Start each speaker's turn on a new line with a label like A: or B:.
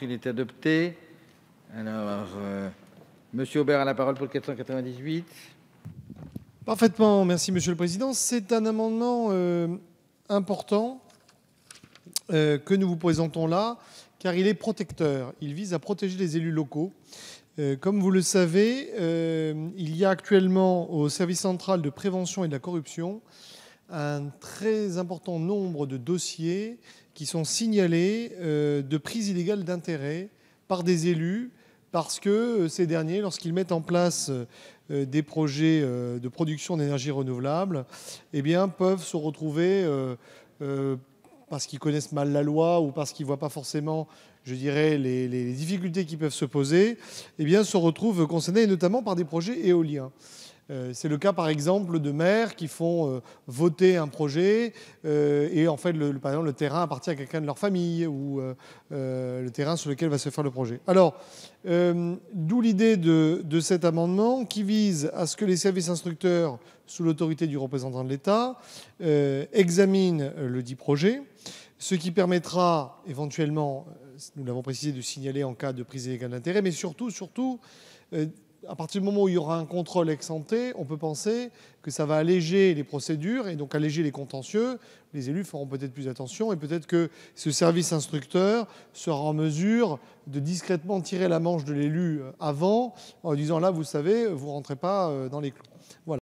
A: il est adopté. Alors, euh, Monsieur Aubert a la parole pour le 498. Parfaitement, merci Monsieur le Président. C'est un amendement euh, important euh, que nous vous présentons là, car il est protecteur. Il vise à protéger les élus locaux. comme vous le savez, il y a actuellement au service central de prévention et de la corruption un très important nombre de dossiers qui sont signalés euh, de prise illégale d'intérêt par des élus parce que euh, ces derniers, lorsqu'ils mettent en place euh, des projets de production d'énergie renouvelable, eh bien, peuvent se retrouver, parce qu'ils connaissent mal la loi ou parce qu'ils ne voient pas forcément je dirais, les, difficultés qui peuvent se poser, eh bien, se retrouvent concernés notamment par des projets éoliens. Euh, c'est le cas par exemple de maires qui font euh, voter un projet euh, et en fait le, par exemple, le terrain appartient à quelqu'un de leur famille ou le terrain sur lequel va se faire le projet. Alors d'où l'idée de, cet amendement qui vise à ce que les services instructeurs sous l'autorité du représentant de l'État examinent le dit projet ce qui permettra éventuellement, nous l'avons précisé, de signaler en cas de prise d'intérêt, mais surtout, surtout à partir du moment où il y aura un contrôle ex ante, on peut penser que ça va alléger les procédures et donc alléger les contentieux. Les élus feront peut-être plus attention et peut-être que ce service instructeur sera en mesure de discrètement tirer la manche de l'élu euh, avant en disant là, vous savez, vous ne rentrez pas euh, dans les clous. Voilà.